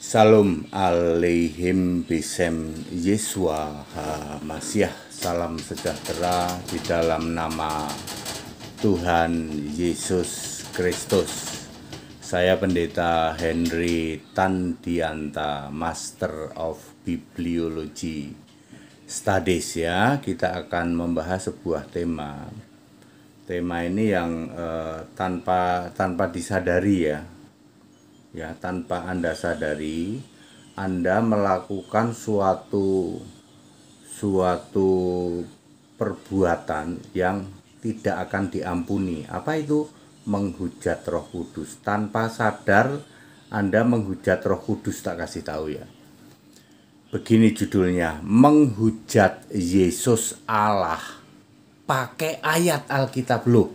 Salam alaihim bisem Yesua Hamasyah Salam sejahtera di dalam nama Tuhan Yesus Kristus Saya Pendeta Henry Tandianta Master of Bibliology Studies ya Kita akan membahas sebuah tema Tema ini yang eh, tanpa tanpa disadari ya ya tanpa Anda sadari Anda melakukan suatu suatu perbuatan yang tidak akan diampuni. Apa itu? Menghujat Roh Kudus. Tanpa sadar Anda menghujat Roh Kudus tak kasih tahu ya. Begini judulnya, menghujat Yesus Allah pakai ayat Alkitab loh.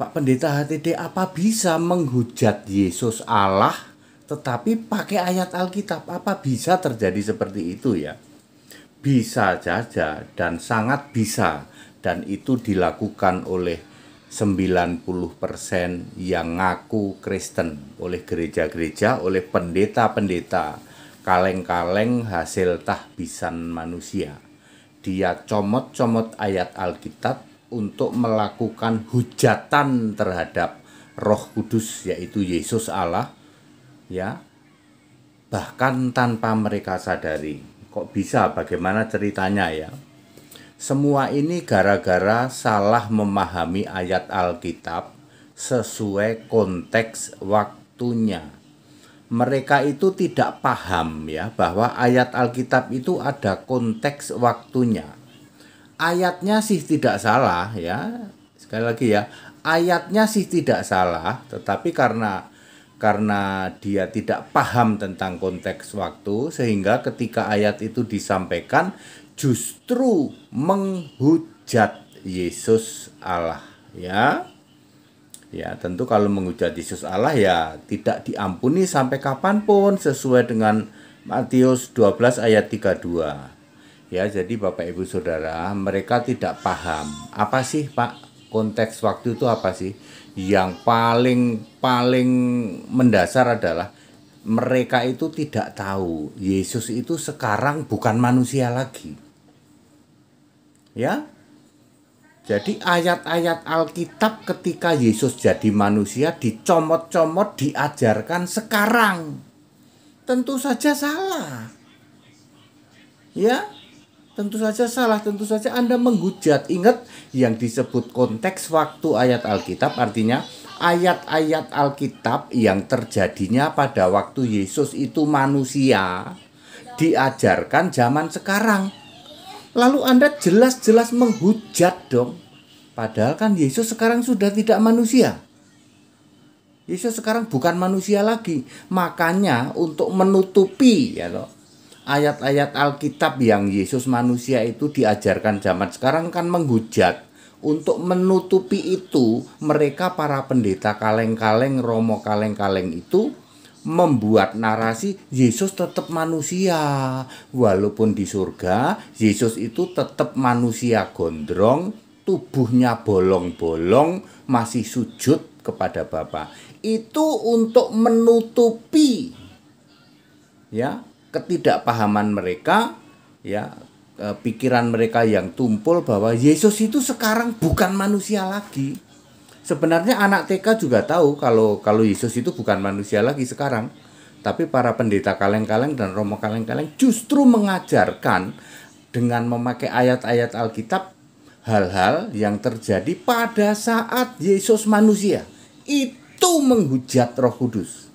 Pak Pendeta HTD apa bisa menghujat Yesus Allah tetapi pakai ayat Alkitab apa bisa terjadi seperti itu ya? Bisa saja dan sangat bisa dan itu dilakukan oleh 90% yang ngaku Kristen oleh gereja-gereja, oleh pendeta-pendeta, kaleng-kaleng hasil tahbisan manusia. Dia comot-comot ayat Alkitab untuk melakukan hujatan terhadap Roh Kudus yaitu Yesus Allah ya bahkan tanpa mereka sadari kok bisa bagaimana ceritanya ya semua ini gara-gara salah memahami ayat Alkitab sesuai konteks waktunya mereka itu tidak paham ya bahwa ayat Alkitab itu ada konteks waktunya ayatnya sih tidak salah ya sekali lagi ya ayatnya sih tidak salah tetapi karena karena dia tidak paham tentang konteks waktu sehingga ketika ayat itu disampaikan justru menghujat Yesus Allah ya ya tentu kalau menghujat Yesus Allah ya tidak diampuni sampai kapanpun sesuai dengan Matius 12 ayat 32 ya jadi Bapak Ibu Saudara mereka tidak paham apa sih Pak konteks waktu itu apa sih yang paling paling mendasar adalah mereka itu tidak tahu Yesus itu sekarang bukan manusia lagi. Ya. Jadi ayat-ayat Alkitab ketika Yesus jadi manusia dicomot-comot diajarkan sekarang. Tentu saja salah. Ya, tentu saja salah, tentu saja Anda menghujat. Ingat yang disebut konteks waktu ayat Alkitab artinya ayat-ayat Alkitab yang terjadinya pada waktu Yesus itu manusia diajarkan zaman sekarang. Lalu Anda jelas-jelas menghujat dong. Padahal kan Yesus sekarang sudah tidak manusia. Yesus sekarang bukan manusia lagi. Makanya untuk menutupi ya loh, ayat-ayat Alkitab yang Yesus manusia itu diajarkan zaman sekarang kan menghujat. Untuk menutupi itu, mereka para pendeta kaleng-kaleng, romo kaleng-kaleng itu membuat narasi Yesus tetap manusia. Walaupun di surga, Yesus itu tetap manusia gondrong, tubuhnya bolong-bolong, masih sujud kepada Bapa. Itu untuk menutupi ya ketidakpahaman mereka ya e, pikiran mereka yang tumpul bahwa Yesus itu sekarang bukan manusia lagi. Sebenarnya anak TK juga tahu kalau kalau Yesus itu bukan manusia lagi sekarang. Tapi para pendeta kaleng-kaleng dan romo kaleng-kaleng justru mengajarkan dengan memakai ayat-ayat Alkitab hal-hal yang terjadi pada saat Yesus manusia. Itu menghujat Roh Kudus.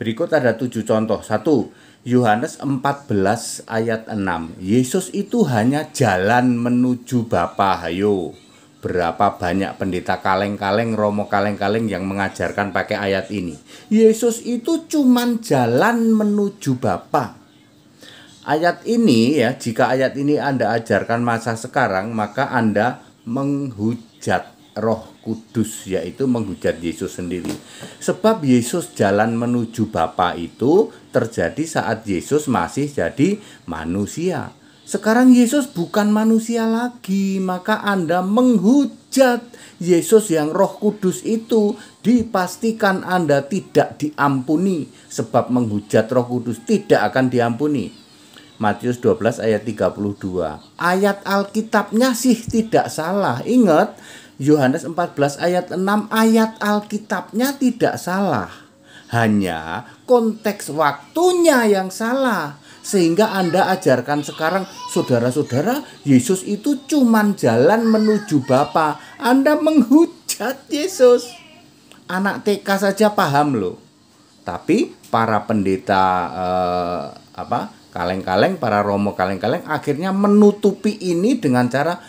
Berikut ada tujuh contoh. Satu, Yohanes 14 ayat 6. Yesus itu hanya jalan menuju Bapa. Hayo. Berapa banyak pendeta kaleng-kaleng, romo kaleng-kaleng yang mengajarkan pakai ayat ini. Yesus itu cuman jalan menuju Bapa. Ayat ini ya, jika ayat ini Anda ajarkan masa sekarang, maka Anda menghujat Roh Kudus yaitu menghujat Yesus sendiri. Sebab Yesus jalan menuju Bapa itu terjadi saat Yesus masih jadi manusia. Sekarang Yesus bukan manusia lagi, maka Anda menghujat Yesus yang Roh Kudus itu. Dipastikan Anda tidak diampuni sebab menghujat Roh Kudus tidak akan diampuni. Matius 12 ayat 32. Ayat Alkitabnya sih tidak salah. Ingat, Yohanes 14 ayat 6 ayat Alkitabnya tidak salah. Hanya konteks waktunya yang salah. Sehingga Anda ajarkan sekarang saudara-saudara Yesus itu cuman jalan menuju Bapa. Anda menghujat Yesus. Anak TK saja paham loh. Tapi para pendeta eh, apa kaleng-kaleng, para romo kaleng-kaleng akhirnya menutupi ini dengan cara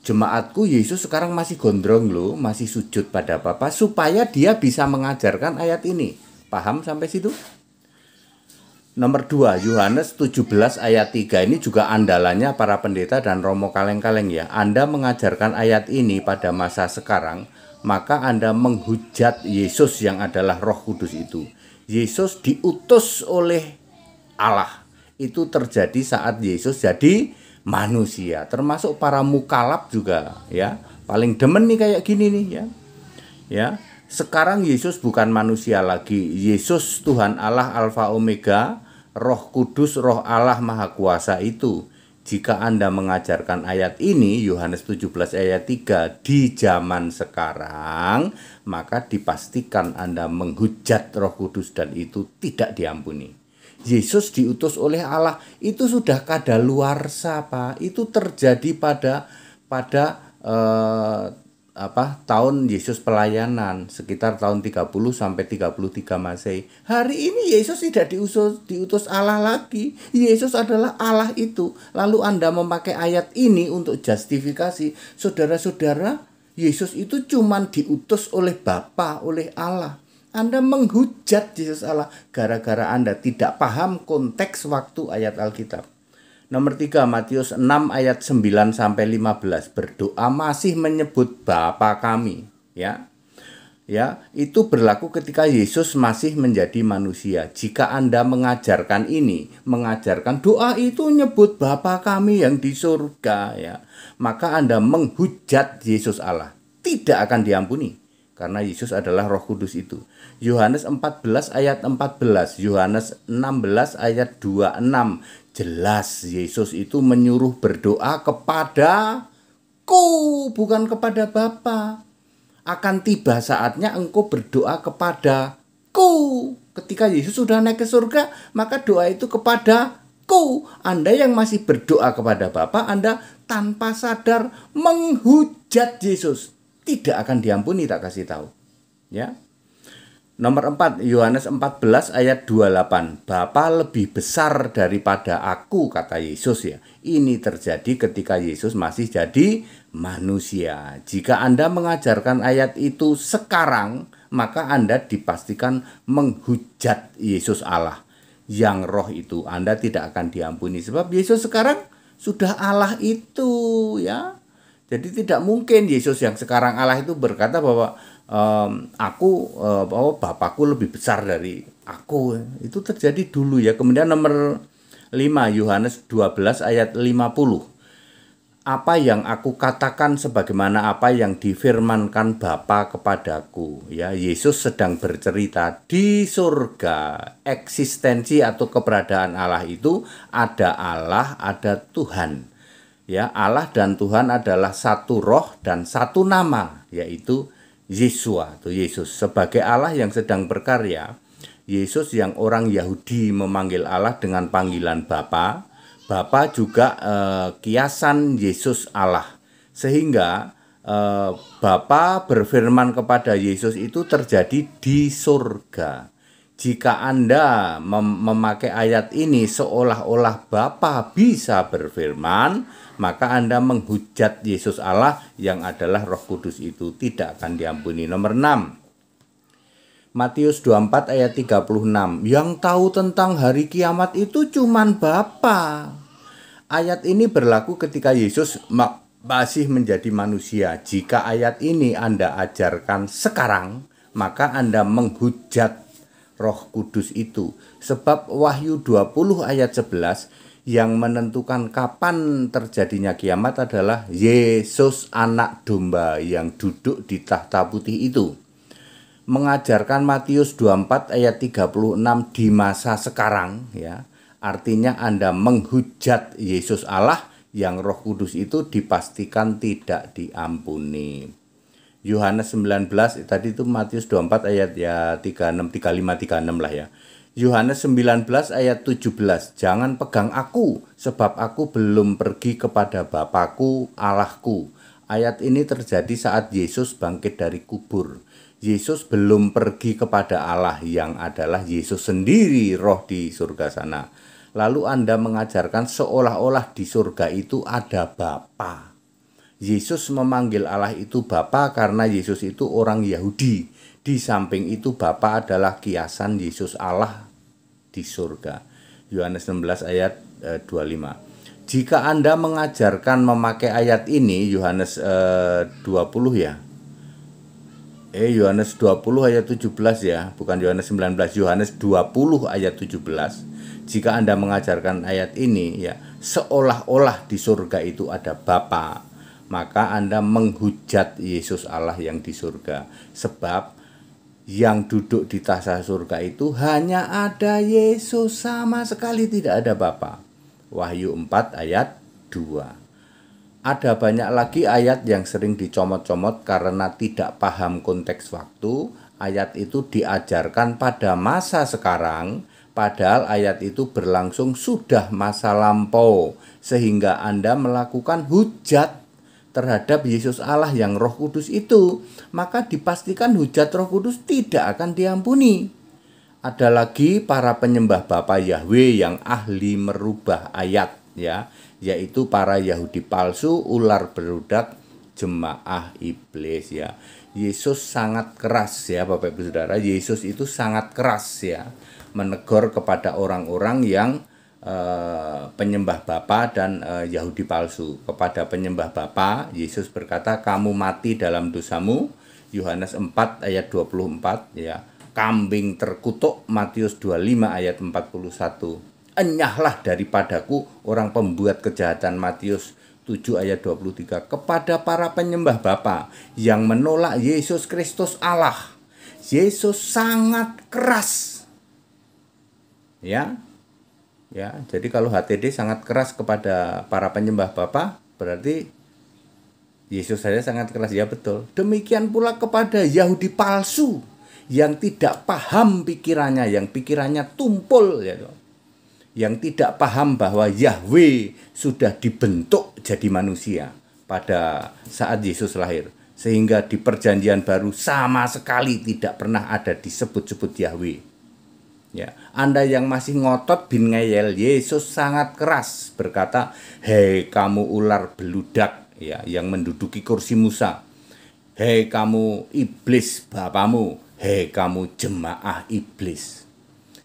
jemaatku Yesus sekarang masih gondrong loh, masih sujud pada Bapa supaya dia bisa mengajarkan ayat ini. Paham sampai situ? Nomor 2, Yohanes 17 ayat 3 ini juga andalannya para pendeta dan romo kaleng-kaleng ya. Anda mengajarkan ayat ini pada masa sekarang, maka Anda menghujat Yesus yang adalah Roh Kudus itu. Yesus diutus oleh Allah. Itu terjadi saat Yesus jadi manusia, termasuk para mukalap juga ya. Paling demen nih kayak gini nih ya. Ya. Sekarang Yesus bukan manusia lagi. Yesus Tuhan Allah Alfa Omega, Roh Kudus, Roh Allah Maha Kuasa itu. Jika Anda mengajarkan ayat ini, Yohanes 17 ayat 3, di zaman sekarang, maka dipastikan Anda menghujat roh kudus dan itu tidak diampuni. Yesus diutus oleh Allah itu sudah kada kadaluarsa Pak. Itu terjadi pada pada eh, apa tahun Yesus pelayanan sekitar tahun 30 sampai 33 Masehi. Hari ini Yesus tidak diusus, diutus Allah lagi. Yesus adalah Allah itu. Lalu Anda memakai ayat ini untuk justifikasi saudara-saudara Yesus itu cuman diutus oleh Bapa, oleh Allah. Anda menghujat Yesus Allah gara-gara Anda tidak paham konteks waktu ayat Alkitab. Nomor 3 Matius 6 ayat 9 sampai 15 berdoa masih menyebut Bapa kami ya. Ya, itu berlaku ketika Yesus masih menjadi manusia. Jika Anda mengajarkan ini, mengajarkan doa itu nyebut Bapa kami yang di surga ya, maka Anda menghujat Yesus Allah. Tidak akan diampuni karena Yesus adalah Roh Kudus itu. Yohanes 14 ayat 14, Yohanes 16 ayat 26. Jelas Yesus itu menyuruh berdoa kepada ku, bukan kepada Bapa. Akan tiba saatnya engkau berdoa kepada ku. Ketika Yesus sudah naik ke surga, maka doa itu kepada ku. Anda yang masih berdoa kepada Bapa, Anda tanpa sadar menghujat Yesus tidak akan diampuni tak kasih tahu. Ya. Nomor 4 Yohanes 14 ayat 28. Bapa lebih besar daripada aku kata Yesus ya. Ini terjadi ketika Yesus masih jadi manusia. Jika Anda mengajarkan ayat itu sekarang, maka Anda dipastikan menghujat Yesus Allah. Yang roh itu Anda tidak akan diampuni sebab Yesus sekarang sudah Allah itu ya. Jadi tidak mungkin Yesus yang sekarang Allah itu berkata bahwa ehm, aku bahwa eh, bapakku lebih besar dari aku. Itu terjadi dulu ya. Kemudian nomor 5 Yohanes 12 ayat 50. Apa yang aku katakan sebagaimana apa yang difirmankan Bapa kepadaku ya Yesus sedang bercerita di surga eksistensi atau keberadaan Allah itu ada Allah ada Tuhan ya Allah dan Tuhan adalah satu roh dan satu nama yaitu Yesua atau Yesus sebagai Allah yang sedang berkarya Yesus yang orang Yahudi memanggil Allah dengan panggilan Bapa Bapa juga eh, kiasan Yesus Allah sehingga eh, Bapa berfirman kepada Yesus itu terjadi di surga jika Anda mem memakai ayat ini seolah-olah Bapa bisa berfirman, maka Anda menghujat Yesus Allah yang adalah Roh Kudus itu tidak akan diampuni. Nomor 6. Matius 24 ayat 36. Yang tahu tentang hari kiamat itu cuman Bapa. Ayat ini berlaku ketika Yesus masih menjadi manusia. Jika ayat ini Anda ajarkan sekarang, maka Anda menghujat Roh Kudus itu. Sebab Wahyu 20 ayat 11 yang menentukan kapan terjadinya kiamat adalah Yesus anak domba yang duduk di tahta putih itu. Mengajarkan Matius 24 ayat 36 di masa sekarang ya. Artinya Anda menghujat Yesus Allah yang Roh Kudus itu dipastikan tidak diampuni. Yohanes 19 tadi itu Matius 24 ayat ya 36 35 36 lah ya. Yohanes 19 ayat 17, "Jangan pegang aku, sebab aku belum pergi kepada Bapakku Allahku." Ayat ini terjadi saat Yesus bangkit dari kubur. Yesus belum pergi kepada Allah yang adalah Yesus sendiri roh di surga sana. Lalu Anda mengajarkan seolah-olah di surga itu ada Bapa. Yesus memanggil Allah itu Bapa karena Yesus itu orang Yahudi. Di samping itu Bapa adalah kiasan Yesus Allah di surga. Yohanes 16 ayat 25. Eh, Jika Anda mengajarkan memakai ayat ini Yohanes eh, 20 ya. Eh Yohanes 20 ayat 17 ya, bukan Yohanes 19, Yohanes 20 ayat 17. Jika Anda mengajarkan ayat ini ya, seolah-olah di surga itu ada Bapa maka Anda menghujat Yesus Allah yang di surga. Sebab yang duduk di tahta surga itu hanya ada Yesus sama sekali tidak ada Bapa. Wahyu 4 ayat 2. Ada banyak lagi ayat yang sering dicomot-comot karena tidak paham konteks waktu. Ayat itu diajarkan pada masa sekarang, padahal ayat itu berlangsung sudah masa lampau, sehingga Anda melakukan hujat terhadap Yesus Allah yang Roh Kudus itu, maka dipastikan hujat Roh Kudus tidak akan diampuni. Ada lagi para penyembah Bapa Yahweh yang ahli merubah ayat ya, yaitu para Yahudi palsu, ular berudak, jemaah iblis ya. Yesus sangat keras ya Bapak Ibu Saudara, Yesus itu sangat keras ya menegur kepada orang-orang yang Eh, penyembah bapa dan eh, Yahudi palsu. Kepada penyembah bapa, Yesus berkata, "Kamu mati dalam dosamu." Yohanes 4 ayat 24 ya. Kambing terkutuk Matius 25 ayat 41. Enyahlah daripadaku orang pembuat kejahatan Matius 7 ayat 23 kepada para penyembah bapa yang menolak Yesus Kristus Allah. Yesus sangat keras. Ya, Ya, jadi kalau HTD sangat keras kepada para penyembah Bapa, berarti Yesus saja sangat keras ya betul. Demikian pula kepada Yahudi palsu yang tidak paham pikirannya, yang pikirannya tumpul ya. Yang tidak paham bahwa Yahweh sudah dibentuk jadi manusia pada saat Yesus lahir sehingga di perjanjian baru sama sekali tidak pernah ada disebut-sebut Yahweh Ya, Anda yang masih ngotot bin ngeyel, Yesus sangat keras berkata, "Hei kamu ular beludak ya yang menduduki kursi Musa. Hei kamu iblis bapamu, hei kamu jemaah iblis."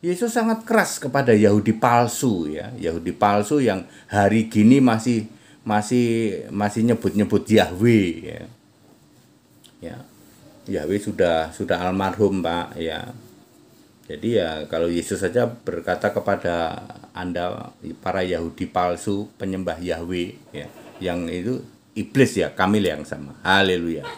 Yesus sangat keras kepada Yahudi palsu ya, Yahudi palsu yang hari gini masih masih masih nyebut-nyebut Yahweh ya. Ya. Yahweh sudah sudah almarhum, Pak, ya jadi ya kalau Yesus saja berkata kepada Anda para Yahudi palsu penyembah Yahweh ya, yang itu iblis ya, Kamil yang sama. Haleluya.